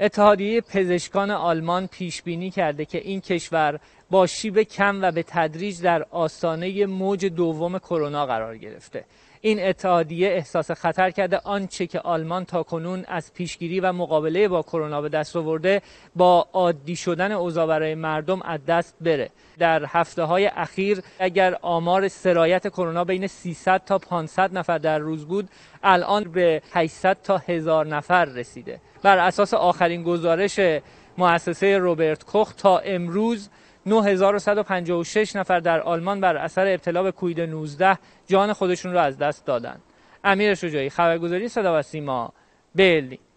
اتحادیه پزشکان آلمان پیش بینی کرده که این کشور با شیب کم و به تدریج در آستانه موج دوم کرونا قرار گرفته این اتحادیه احساس خطر کرده آنچه که آلمان تا کنون از پیشگیری و مقابله با کرونا به دست آورده با عادی شدن اوضاع برای مردم از دست بره در هفته های اخیر اگر آمار سرایت کرونا بین 300 تا 500 نفر در روز بود الان به 800 تا 1000 نفر رسیده بر اساس آخرین گزارش مؤسسه روبرت کوخ تا امروز 9156 نفر در آلمان بر اثر ابتلا به کوید 19 جان خودشون را از دست دادند. امیر شجاعی خبرگزاری صدا و سیما برلین